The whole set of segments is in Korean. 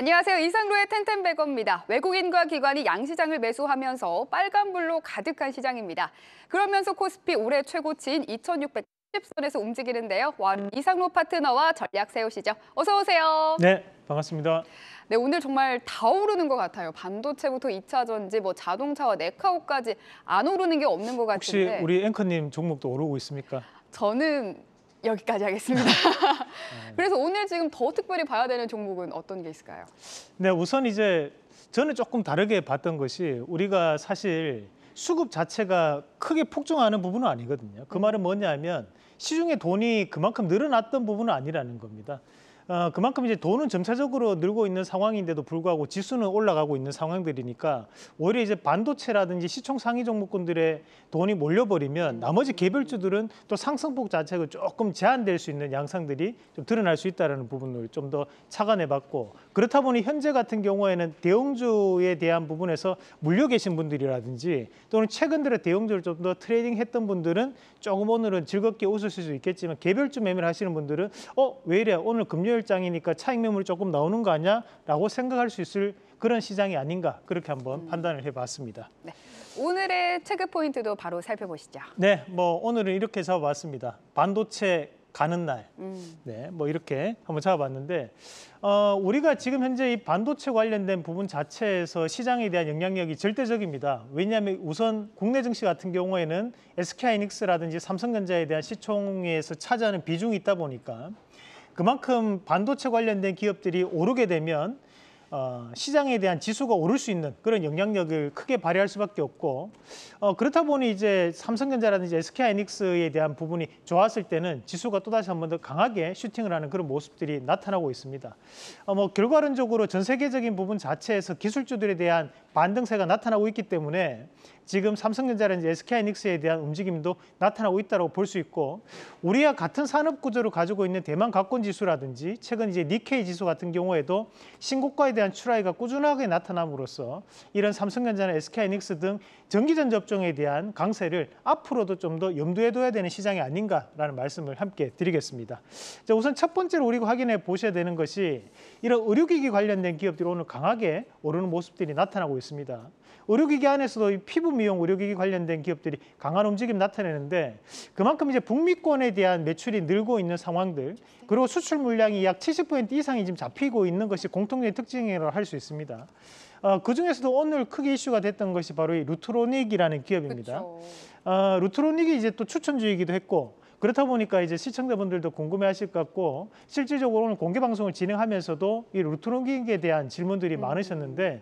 안녕하세요. 이상로의 텐텐백어입니다. 외국인과 기관이 양시장을 매수하면서 빨간불로 가득한 시장입니다. 그러면서 코스피 올해 최고치인 2670선에서 움직이는데요. 와, 이상로 파트너와 전략 세우시죠. 어서 오세요. 네, 반갑습니다. 네, 오늘 정말 다 오르는 것 같아요. 반도체부터 2차 전지, 뭐 자동차와 네카오까지 안 오르는 게 없는 것 같은데. 혹시 우리 앵커님 종목도 오르고 있습니까? 저는 여기까지 하겠습니다. 그래서 오늘 지금 더 특별히 봐야 되는 종목은 어떤 게 있을까요? 네, 우선 이제 저는 조금 다르게 봤던 것이 우리가 사실 수급 자체가 크게 폭증하는 부분은 아니거든요. 그 말은 뭐냐면 시중에 돈이 그만큼 늘어났던 부분은 아니라는 겁니다. 어, 그만큼 이제 돈은 점차적으로 늘고 있는 상황인데도 불구하고 지수는 올라가고 있는 상황들이니까 오히려 이제 반도체라든지 시총 상위 종목군들의 돈이 몰려버리면 나머지 개별주들은 또 상승폭 자체가 조금 제한될 수 있는 양상들이 좀 드러날 수 있다는 부분을 좀더 착안해봤고 그렇다 보니 현재 같은 경우에는 대형주에 대한 부분에서 물려 계신 분들이라든지 또는 최근 들어 대형주를 좀 더 트레이딩 했던 분들은 조금 오늘은 즐겁게 웃으실 수 있겠지만 개별주 매매를 하시는 분들은 어 왜 이래 오늘 금요일 수요장이니까 차익 매물이 조금 나오는 거 아니야라고 생각할 수 있을 그런 시장이 아닌가 그렇게 한번 음. 판단을 해봤습니다. 네. 오늘의 체크 포인트도 바로 살펴보시죠. 네, 뭐 오늘은 이렇게 잡아봤습니다. 반도체 가는 날, 음. 네, 뭐 이렇게 한번 잡아봤는데 어, 우리가 지금 현재 이 반도체 관련된 부분 자체에서 시장에 대한 영향력이 절대적입니다. 왜냐하면 우선 국내 증시 같은 경우에는 SK하이닉스라든지 삼성전자에 대한 시총에서 차지하는 비중이 있다 보니까 그만큼 반도체 관련된 기업들이 오르게 되면 어, 시장에 대한 지수가 오를 수 있는 그런 영향력을 크게 발휘할 수밖에 없고 어, 그렇다 보니 이제 삼성전자라든지 SK하이닉스에 대한 부분이 좋았을 때는 지수가 또다시 한 번 더 강하게 슈팅을 하는 그런 모습들이 나타나고 있습니다. 어, 뭐 결과론적으로 전 세계적인 부분 자체에서 기술주들에 대한 반등세가 나타나고 있기 때문에 지금 삼성전자라든지 SK하이닉스에 대한 움직임도 나타나고 있다고 볼 수 있고 우리와 같은 산업 구조를 가지고 있는 대만 가권 지수라든지 최근 이제 니케이 지수 같은 경우에도 신고가에 대한 출하이가 꾸준하게 나타남으로써 이런 삼성전자나 SK하이닉스 등 전기전 접종에 대한 강세를 앞으로도 좀 더 염두에 둬야 되는 시장이 아닌가라는 말씀을 함께 드리겠습니다. 자, 우선 첫 번째로 우리가 확인해 보셔야 되는 것이 이런 의료기기 관련된 기업들이 오늘 강하게 오르는 모습들이 나타나고 있습니다. 의료기기 안에서도 이 피부 미용 의료기기 관련된 기업들이 강한 움직임 나타내는데 그만큼 이제 북미권에 대한 매출이 늘고 있는 상황들 그리고 수출 물량이 약 70% 이상이 지금 잡히고 있는 것이 공통적인 특징이라고 할 수 있습니다. 어, 그중에서도 오늘 크게 이슈가 됐던 것이 바로 이 루트로닉이라는 기업입니다. 어, 루트로닉이 이제 또 추천주이기도 했고 그렇다 보니까 이제 시청자분들도 궁금해하실 것 같고 실질적으로 오늘 공개 방송을 진행하면서도 이 루트로닉에 대한 질문들이 음. 많으셨는데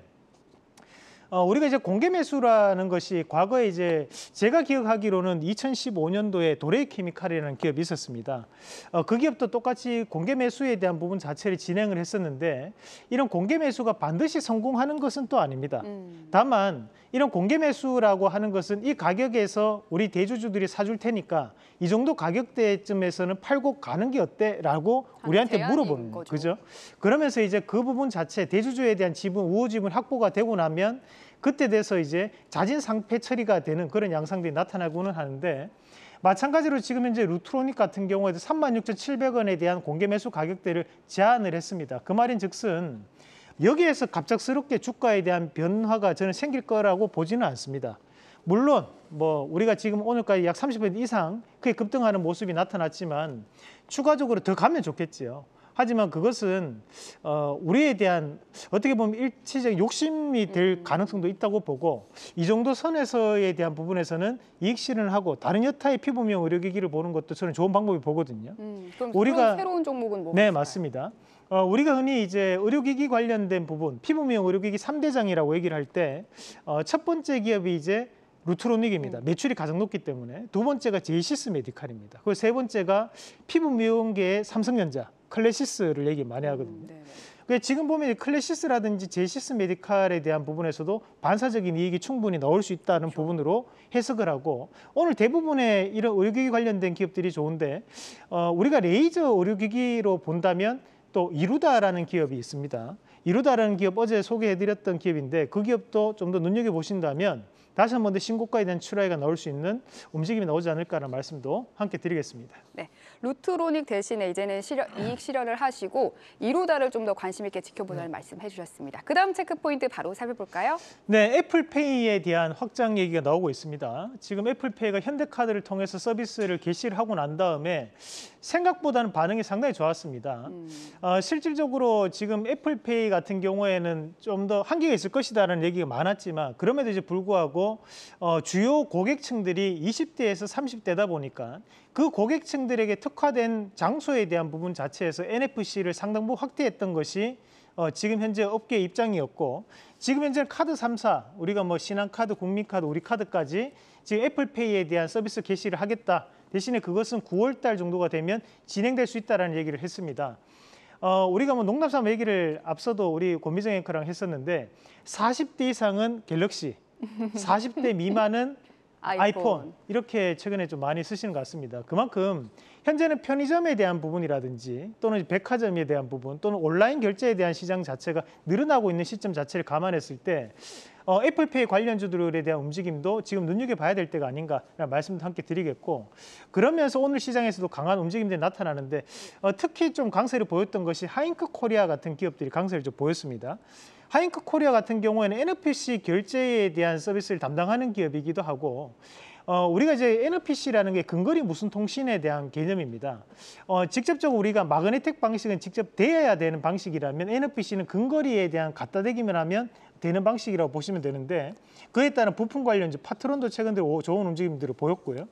어, 우리가 이제 공개 매수라는 것이 과거에 이제 제가 기억하기로는 2015년도에 도레이 케미칼이라는 기업이 있었습니다. 어, 그 기업도 똑같이 공개 매수에 대한 부분 자체를 진행을 했었는데 이런 공개 매수가 반드시 성공하는 것은 또 아닙니다. 음. 다만 이런 공개 매수라고 하는 것은 이 가격에서 우리 대주주들이 사줄 테니까 이 정도 가격대쯤에서는 팔고 가는 게 어때라고 우리한테 물어보는 거죠. 그죠? 그러면서 이제 그 부분 자체 대주주에 대한 지분 우호 지분 확보가 되고 나면 그때 돼서 이제 자진 상폐 처리가 되는 그런 양상들이 나타나고는 하는데 마찬가지로 지금 현재 루트로닉 같은 경우에도 36,700원에 대한 공개 매수 가격대를 제한을 했습니다. 그 말인 즉슨 여기에서 갑작스럽게 주가에 대한 변화가 저는 생길 거라고 보지는 않습니다. 물론 뭐 우리가 지금 오늘까지 약 30% 이상 크게 급등하는 모습이 나타났지만 추가적으로 더 가면 좋겠지요. 하지만 그것은 어, 우리에 대한 어떻게 보면 일치적 욕심이 될 음. 가능성도 있다고 보고 이 정도 선에서에 대한 부분에서는 이익 실현을 하고 다른 여타의 피부명 의료기기를 보는 것도 저는 좋은 방법이 보거든요. 음, 우리가 새로운 종목은 뭐? 네, 맞습니다. 어, 우리가 흔히 이제 의료기기 관련된 부분, 피부미용 의료기기 삼대장이라고 얘기를 할 때첫 어, 번째 기업이 이제 루트로닉입니다. 네. 매출이 가장 높기 때문에 두 번째가 제이시스 메디칼입니다. 그리고 세 번째가 피부 미용계의 삼성전자 클래시스를 얘기 많이 하거든요. 음, 네. 지금 보면 클래시스라든지 제시스 이 메디칼에 대한 부분에서도 반사적인 이익이 충분히 나올 수 있다는 그렇 부분으로 해석을 하고 오늘 대부분의 이런 의료기기 관련된 기업들이 좋은데 어, 우리가 레이저 의료기기로 본다면 또 이루다라는 기업이 있습니다. 이루다라는 기업 어제 소개해드렸던 기업인데 그 기업도 좀 더 눈여겨보신다면 다시 한번 더 신고가에 대한 출하가 나올 수 있는 움직임이 나오지 않을까라는 말씀도 함께 드리겠습니다. 네, 루트로닉 대신에 이제는 실현, 이익 실현을 하시고 이로다를 좀 더 관심 있게 지켜보자는 네. 말씀해 주셨습니다. 그다음 체크 포인트 바로 살펴볼까요? 네, 애플페이에 대한 확장 얘기가 나오고 있습니다. 지금 애플페이가 현대카드를 통해서 서비스를 개시를 하고 난 다음에 생각보다는 반응이 상당히 좋았습니다. 음. 어, 실질적으로 지금 애플페이 같은 경우에는 좀 더 한계가 있을 것이라는 얘기가 많았지만 그럼에도 이제 불구하고 어, 주요 고객층들이 20대에서 30대다 보니까 그 고객층들에게 특화된 장소에 대한 부분 자체에서 NFC를 상당 부 확대했던 것이 어, 지금 현재 업계 입장이었고 지금 현재 카드 삼사 우리가 뭐 신한카드, 국민카드, 우리카드까지 지금 애플페이에 대한 서비스 개시를 하겠다. 대신에 그것은 9월 달 정도가 되면 진행될 수 있다라는 얘기를 했습니다. 어, 우리가 뭐 농담삼 얘기를 앞서도 우리 권미정 앵커랑 했었는데 40대 이상은 갤럭시, 40대 미만은 아이폰. 이렇게 최근에 좀 많이 쓰시는 것 같습니다. 그만큼 현재는 편의점에 대한 부분이라든지 또는 백화점에 대한 부분 또는 온라인 결제에 대한 시장 자체가 늘어나고 있는 시점 자체를 감안했을 때 어, 애플페이 관련주들에 대한 움직임도 지금 눈여겨봐야 될 때가 아닌가라는 말씀도 함께 드리겠고 그러면서 오늘 시장에서도 강한 움직임들이 나타나는데 어, 특히 좀 강세를 보였던 것이 하잉크 코리아 같은 기업들이 강세를 좀 보였습니다. 하인크 코리아 같은 경우에는 NFC 결제에 대한 서비스를 담당하는 기업이기도 하고 어, 우리가 이제 NFC라는 게 근거리 무슨 통신에 대한 개념입니다. 어, 직접적으로 우리가 마그네틱 방식은 직접 대야 되는 방식이라면 NFC는 근거리에 대한 갖다 대기만 하면 되는 방식이라고 보시면 되는데 그에 따른 부품 관련 이제 파트론도 최근 들어 좋은 움직임들을 보였고요.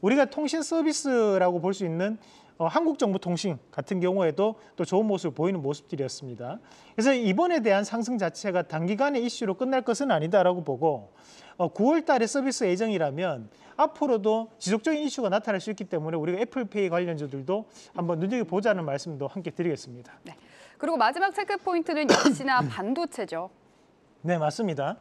우리가 통신 서비스라고 볼 수 있는 어, 한국정보통신 같은 경우에도 또 좋은 모습을 보이는 모습들이었습니다. 그래서 이번에 대한 상승 자체가 단기간의 이슈로 끝날 것은 아니다라고 보고 어, 9월 달에 서비스 예정이라면 앞으로도 지속적인 이슈가 나타날 수 있기 때문에 우리가 애플페이 관련주들도 한번 눈여겨보자는 말씀도 함께 드리겠습니다. 네. 그리고 마지막 체크 포인트는 역시나 반도체죠. 네, 맞습니다.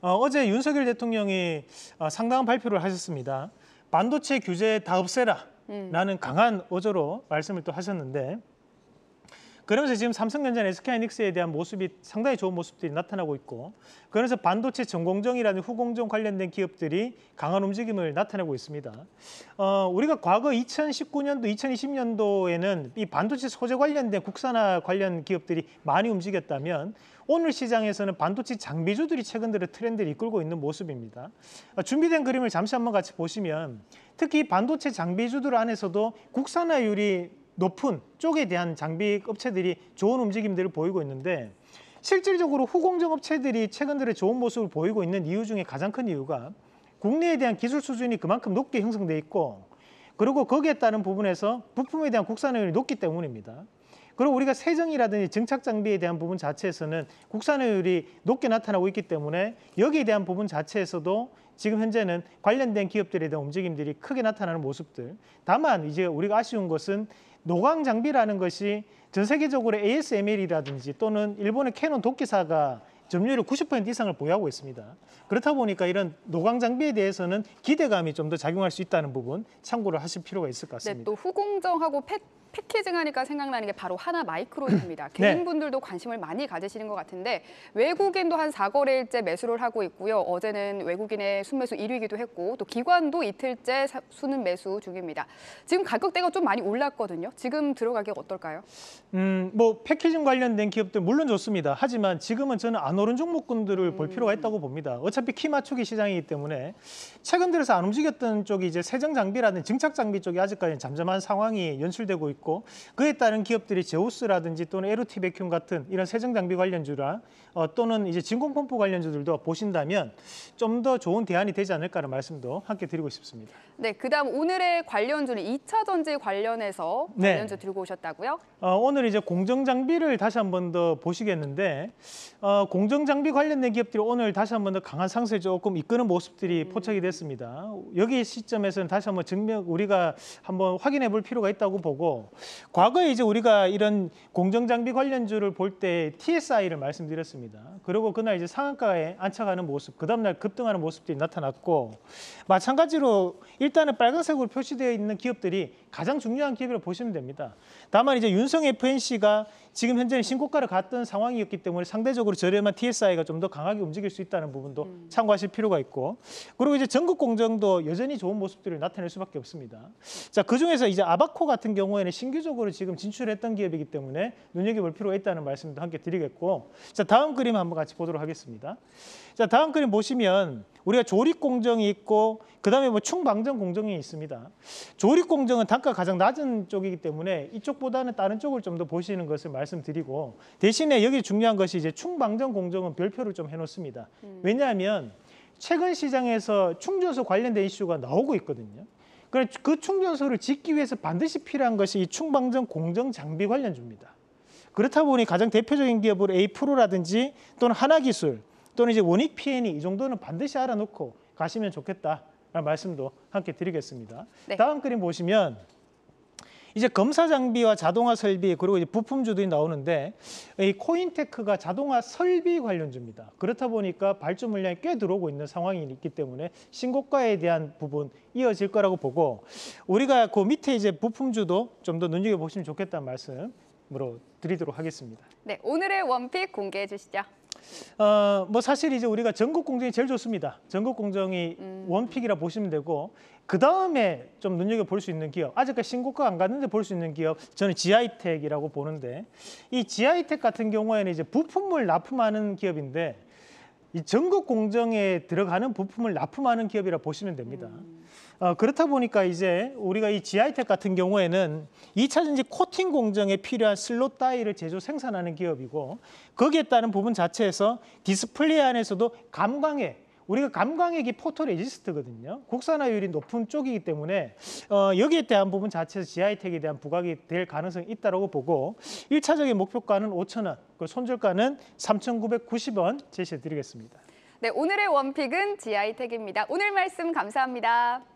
어, 제 윤석열 대통령이 어, 상당한 발표를 하셨습니다. 반도체 규제 다 없애라. 음. 나는 강한 어조로 말씀을 또 하셨는데 그러면서 지금 삼성전자나 SK하이닉스에 대한 모습이 상당히 좋은 모습들이 나타나고 있고 그러면서 반도체 전공정이라는 후공정 관련된 기업들이 강한 움직임을 나타내고 있습니다. 어, 우리가 과거 2019년도, 2020년도에는 이 반도체 소재 관련된 국산화 관련 기업들이 많이 움직였다면 오늘 시장에서는 반도체 장비주들이 최근 들어 트렌드를 이끌고 있는 모습입니다. 어, 준비된 그림을 잠시 한번 같이 보시면 특히 반도체 장비주들 안에서도 국산화율이 높은 쪽에 대한 장비 업체들이 좋은 움직임들을 보이고 있는데 실질적으로 후공정 업체들이 최근 들에 좋은 모습을 보이고 있는 이유 중에 가장 큰 이유가 국내에 대한 기술 수준이 그만큼 높게 형성돼 있고 그리고 거기에 따른 부분에서 부품에 대한 국산화율이 높기 때문입니다. 그리고 우리가 세정이라든지 정착 장비에 대한 부분 자체에서는 국산화율이 높게 나타나고 있기 때문에 여기에 대한 부분 자체에서도 지금 현재는 관련된 기업들에 대한 움직임들이 크게 나타나는 모습들. 다만 이제 우리가 아쉬운 것은 노광 장비라는 것이 전 세계적으로 ASML이라든지 또는 일본의 캐논 도끼사가 점유율 90% 이상을 보유하고 있습니다. 그렇다 보니까 이런 노광 장비에 대해서는 기대감이 좀 더 작용할 수 있다는 부분 참고를 하실 필요가 있을 것 네, 같습니다. 네, 또 후공정하고 펫 패키징 하니까 생각나는 게 바로 하나 마이크론입니다. 네. 개인분들도 관심을 많이 가지시는 것 같은데 외국인도 한 4거래일째 매수를 하고 있고요. 어제는 외국인의 순매수 1위기도 했고 또 기관도 이틀째 수는 매수 중입니다. 지금 가격대가 좀 많이 올랐거든요. 지금 들어가기 어떨까요? 음, 뭐 패키징 관련된 기업들 물론 좋습니다. 하지만 지금은 저는 안 오른 종목군들을 볼 음. 필요가 있다고 봅니다. 어차피 키 맞추기 시장이기 때문에 최근 들어서 안 움직였던 쪽이 이제 세정 장비라는 증착 장비 쪽이 아직까지 는 잠잠한 상황이 연출되고 있고 있고 그에 따른 기업들이 제우스라든지 또는 에루티베큐 같은 이런 세정 장비 관련주라 어, 또는 이제 진공 펌프 관련주들도 보신다면 좀 더 좋은 대안이 되지 않을까라는 말씀도 함께 드리고 싶습니다. 네, 그다음 오늘의 관련주는 2차 전지 관련해서 네. 관련주 네. 들고 오셨다고요? 어, 오늘 이제 공정 장비를 다시 한 번 더 보시겠는데 어, 공정 장비 관련된 기업들이 오늘 다시 한 번 더 강한 상승 조금 이끄는 모습들이 음. 포착이 됐습니다. 여기 시점에서는 다시 한번 증명 우리가 한번 확인해 볼 필요가 있다고 보고 과거에 이제 우리가 이런 공정장비 관련주를 볼 때 TSI를 말씀드렸습니다. 그리고 그날 이제 상한가에 안착하는 모습, 그 다음날 급등하는 모습들이 나타났고 마찬가지로 일단은 빨간색으로 표시되어 있는 기업들이 가장 중요한 기업이라고 보시면 됩니다. 다만 이제 윤성 FNC가 지금 현재는 신고가를 갔던 상황이었기 때문에 상대적으로 저렴한 TSI가 좀 더 강하게 움직일 수 있다는 부분도 음. 참고하실 필요가 있고 그리고 이제 전국 공정도 여전히 좋은 모습들을 나타낼 수밖에 없습니다. 자, 그중에서 이제 아바코 같은 경우에는 신규적으로 지금 진출했던 기업이기 때문에 눈여겨볼 필요가 있다는 말씀도 함께 드리겠고 자, 다음 그림 한번 같이 보도록 하겠습니다. 자, 다음 그림 보시면 우리가 조립 공정이 있고 그다음에 뭐 충방전 공정이 있습니다. 조립 공정은 단가 단가가 장 낮은 쪽이기 때문에 이쪽보다는 다른 쪽을 좀 더 보시는 것을 말씀드리고 대신에 여기 중요한 것이 이제 충방전 공정은 별표를 좀 해놓습니다. 음. 왜냐하면 최근 시장에서 충전소 관련된 이슈가 나오고 있거든요. 그 충전소를 짓기 위해서 반드시 필요한 것이 이 충방전 공정 장비 관련주입니다. 그렇다 보니 가장 대표적인 기업으로 A프로라든지 또는 하나기술 또는 이제 원익 PN이 e 이 정도는 반드시 알아놓고 가시면 좋겠다. 말씀도 함께 드리겠습니다. 네. 다음 그림 보시면 이제 검사 장비와 자동화 설비 그리고 이제 부품주들이 나오는데 이 코인테크가 자동화 설비 관련주입니다. 그렇다 보니까 발주 물량이 꽤 들어오고 있는 상황이 있기 때문에 신고가에 대한 부분 이어질 거라고 보고 우리가 그 밑에 이제 부품주도 좀 더 눈여겨 보시면 좋겠다는 말씀으로 드리도록 하겠습니다. 네, 오늘의 원픽 공개해 주시죠. 어, 뭐 사실 이제 우리가 전국 공정이 제일 좋습니다. 전국 공정이 음. 원픽이라 보시면 되고 그 다음에 좀 눈여겨 볼 수 있는 기업, 아직까지 신고가 안 갔는데 볼 수 있는 기업, 저는 지하이텍이라고 보는데 이 지하이텍 같은 경우에는 이제 부품을 납품하는 기업인데 이 전국 공정에 들어가는 부품을 납품하는 기업이라 보시면 됩니다. 음. 어, 그렇다 보니까 이제 우리가 이 g i 텍 같은 경우에는 이차전지 코팅 공정에 필요한 슬롯 다이를 제조 생산하는 기업이고 거기에 따른 부분 자체에서 디스플레이 안에서도 감광액 우리가 감광액이 포토레지스트거든요. 국산화율이 높은 쪽이기 때문에 어, 여기에 대한 부분 자체에서 g i 텍에 대한 부각이 될 가능성이 있다고 보고 일차적인 목표가는 5천원 그 손절가는 3,990원 제시해드리겠습니다. 네, 오늘의 원픽은 g i 텍입니다 오늘 말씀 감사합니다.